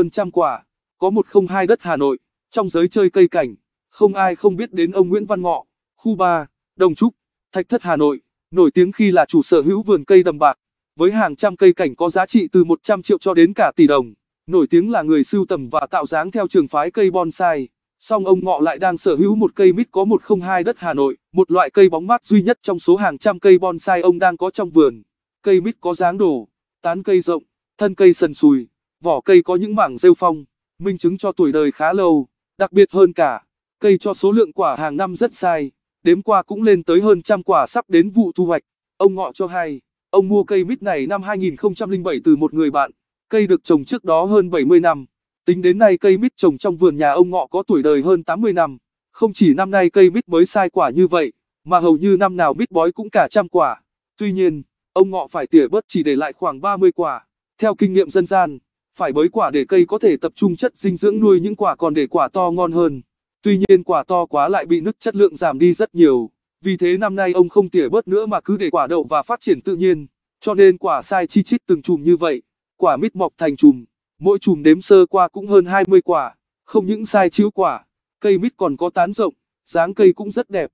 ơn trăm quả, có một không hai đất Hà Nội, trong giới chơi cây cảnh, không ai không biết đến ông Nguyễn Văn Ngọ, khu 3, Đồng Trúc, Thạch Thất Hà Nội, nổi tiếng khi là chủ sở hữu vườn cây đầm bạc, với hàng trăm cây cảnh có giá trị từ 100 triệu cho đến cả tỷ đồng, nổi tiếng là người sưu tầm và tạo dáng theo trường phái cây bonsai. Song ông Ngọ lại đang sở hữu một cây mít có 102 đất Hà Nội, một loại cây bóng mát duy nhất trong số hàng trăm cây bonsai ông đang có trong vườn. Cây mít có dáng đổ, tán cây rộng, thân cây sần sùi vỏ cây có những mảng rêu phong, minh chứng cho tuổi đời khá lâu, đặc biệt hơn cả, cây cho số lượng quả hàng năm rất sai, đếm qua cũng lên tới hơn trăm quả sắp đến vụ thu hoạch. Ông Ngọ cho hay, ông mua cây mít này năm 2007 từ một người bạn, cây được trồng trước đó hơn 70 năm. Tính đến nay cây mít trồng trong vườn nhà ông Ngọ có tuổi đời hơn 80 năm. Không chỉ năm nay cây mít mới sai quả như vậy, mà hầu như năm nào mít bói cũng cả trăm quả. Tuy nhiên, ông Ngọ phải tỉa bớt chỉ để lại khoảng 30 quả. Theo kinh nghiệm dân gian, phải bới quả để cây có thể tập trung chất dinh dưỡng nuôi những quả còn để quả to ngon hơn. Tuy nhiên quả to quá lại bị nứt chất lượng giảm đi rất nhiều. Vì thế năm nay ông không tỉa bớt nữa mà cứ để quả đậu và phát triển tự nhiên. Cho nên quả sai chi chít từng chùm như vậy. Quả mít mọc thành chùm. Mỗi chùm đếm sơ qua cũng hơn 20 quả. Không những sai chiếu quả, cây mít còn có tán rộng, dáng cây cũng rất đẹp.